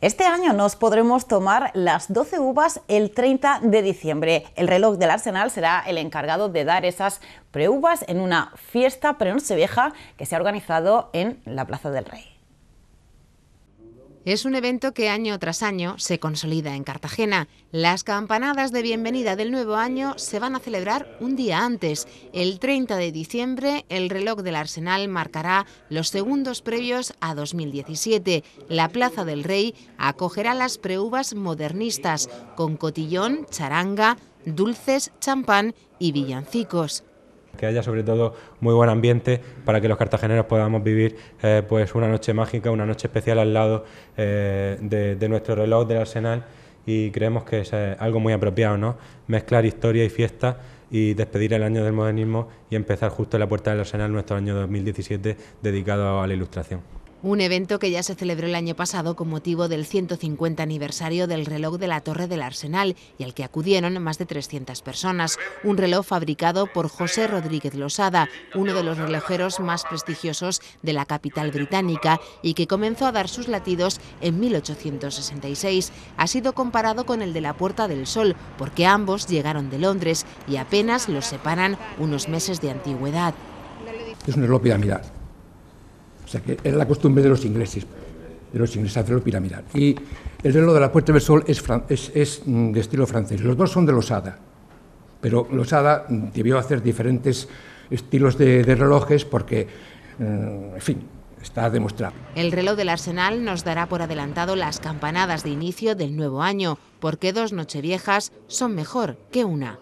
Este año nos podremos tomar las 12 uvas el 30 de diciembre. El reloj del Arsenal será el encargado de dar esas preuvas en una fiesta pre vieja que se ha organizado en la Plaza del Rey. Es un evento que año tras año se consolida en Cartagena. Las campanadas de bienvenida del nuevo año se van a celebrar un día antes. El 30 de diciembre, el reloj del Arsenal marcará los segundos previos a 2017. La Plaza del Rey acogerá las preuvas modernistas con cotillón, charanga, dulces, champán y villancicos que haya sobre todo muy buen ambiente para que los cartageneros podamos vivir eh, pues una noche mágica, una noche especial al lado eh, de, nuestro reloj del Arsenal y creemos que es eh, algo muy apropiado, ¿no? Mezclar historia y fiesta y despedir el año del modernismo y empezar justo en la puerta del Arsenal nuestro año 2017 dedicado a la ilustración un evento que ya se celebró el año pasado con motivo del 150 aniversario del reloj de la Torre del Arsenal y al que acudieron más de 300 personas. Un reloj fabricado por José Rodríguez Losada, uno de los relojeros más prestigiosos de la capital británica y que comenzó a dar sus latidos en 1866. Ha sido comparado con el de la Puerta del Sol porque ambos llegaron de Londres y apenas los separan unos meses de antigüedad. Es un reloj piramidal o sea que es la costumbre de los ingleses, de los ingleses hacerlo piramidal. Y el reloj de la Puerta del Sol es, mm, de estilo francés. Los dos son de Losada, pero Losada debió hacer diferentes estilos de, relojes porque, mm, en fin, está demostrado. El reloj del Arsenal nos dará por adelantado las campanadas de inicio del nuevo año, porque dos nocheviejas son mejor que una.